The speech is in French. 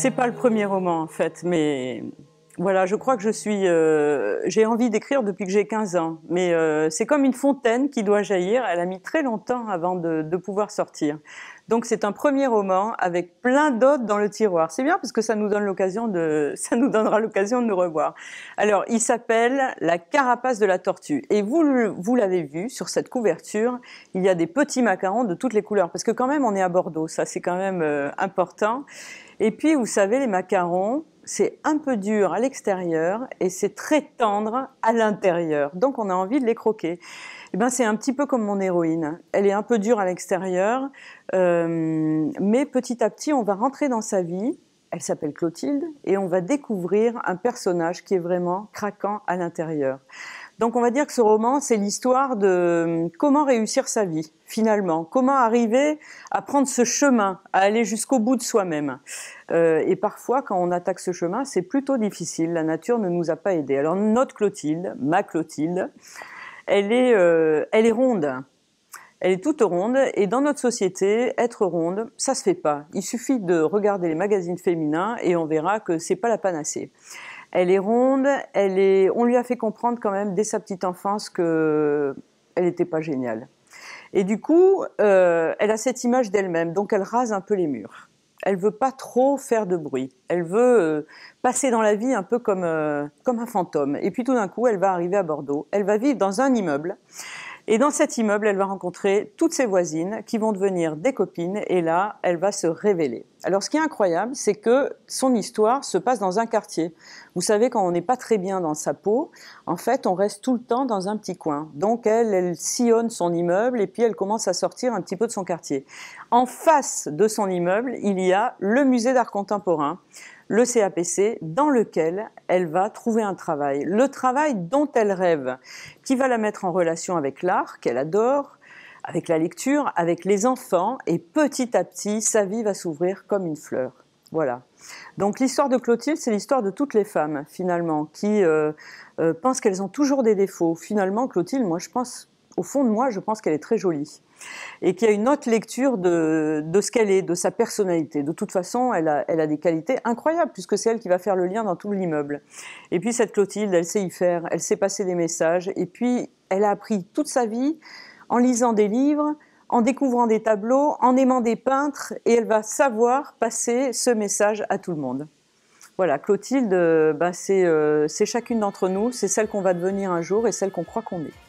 C'est pas le premier roman en fait, mais voilà, je crois que je suis. Euh, j'ai envie d'écrire depuis que j'ai 15 ans, mais euh, c'est comme une fontaine qui doit jaillir. Elle a mis très longtemps avant de, pouvoir sortir. Donc c'est un premier roman avec plein d'autres dans le tiroir. C'est bien parce que ça nous donne l'occasion de, ça nous donnera l'occasion de nous revoir. Alors il s'appelle La carapace de la tortue et vous vous l'avez vu sur cette couverture, il y a des petits macarons de toutes les couleurs parce que quand même on est à Bordeaux, ça c'est quand même euh, important. Et puis, vous savez, les macarons, c'est un peu dur à l'extérieur et c'est très tendre à l'intérieur. Donc, on a envie de les croquer. Eh ben, c'est un petit peu comme mon héroïne. Elle est un peu dure à l'extérieur, euh, mais petit à petit, on va rentrer dans sa vie. Elle s'appelle Clotilde et on va découvrir un personnage qui est vraiment craquant à l'intérieur. Donc on va dire que ce roman, c'est l'histoire de euh, comment réussir sa vie, finalement, comment arriver à prendre ce chemin, à aller jusqu'au bout de soi-même. Euh, et parfois, quand on attaque ce chemin, c'est plutôt difficile, la nature ne nous a pas aidés. Alors notre Clotilde, ma Clotilde, elle est, euh, elle est ronde. Elle est toute ronde et dans notre société, être ronde, ça se fait pas. Il suffit de regarder les magazines féminins et on verra que c'est pas la panacée. Elle est ronde, elle est... on lui a fait comprendre quand même dès sa petite enfance qu'elle n'était pas géniale. Et du coup, euh, elle a cette image d'elle-même, donc elle rase un peu les murs. Elle ne veut pas trop faire de bruit. Elle veut euh, passer dans la vie un peu comme, euh, comme un fantôme. Et puis tout d'un coup, elle va arriver à Bordeaux. Elle va vivre dans un immeuble. Et dans cet immeuble, elle va rencontrer toutes ses voisines qui vont devenir des copines. Et là, elle va se révéler. Alors ce qui est incroyable, c'est que son histoire se passe dans un quartier. Vous savez, quand on n'est pas très bien dans sa peau, en fait, on reste tout le temps dans un petit coin. Donc elle, elle sillonne son immeuble et puis elle commence à sortir un petit peu de son quartier. En face de son immeuble, il y a le musée d'art contemporain le CAPC, dans lequel elle va trouver un travail. Le travail dont elle rêve, qui va la mettre en relation avec l'art qu'elle adore, avec la lecture, avec les enfants, et petit à petit, sa vie va s'ouvrir comme une fleur. Voilà. Donc l'histoire de Clotilde, c'est l'histoire de toutes les femmes, finalement, qui euh, euh, pensent qu'elles ont toujours des défauts. Finalement, Clotilde, moi, je pense, au fond de moi, je pense qu'elle est très jolie. Et qui a une autre lecture de, ce qu'elle est, de sa personnalité. De toute façon, elle a des qualités incroyables, puisque c'est elle qui va faire le lien dans tout l'immeuble. Et puis cette Clotilde, elle sait y faire, elle sait passer des messages, et puis elle a appris toute sa vie en lisant des livres, en découvrant des tableaux, en aimant des peintres, et elle va savoir passer ce message à tout le monde. Voilà, Clotilde, euh, bah, euh, c'est chacune d'entre nous, c'est celle qu'on va devenir un jour et celle qu'on croit qu'on est.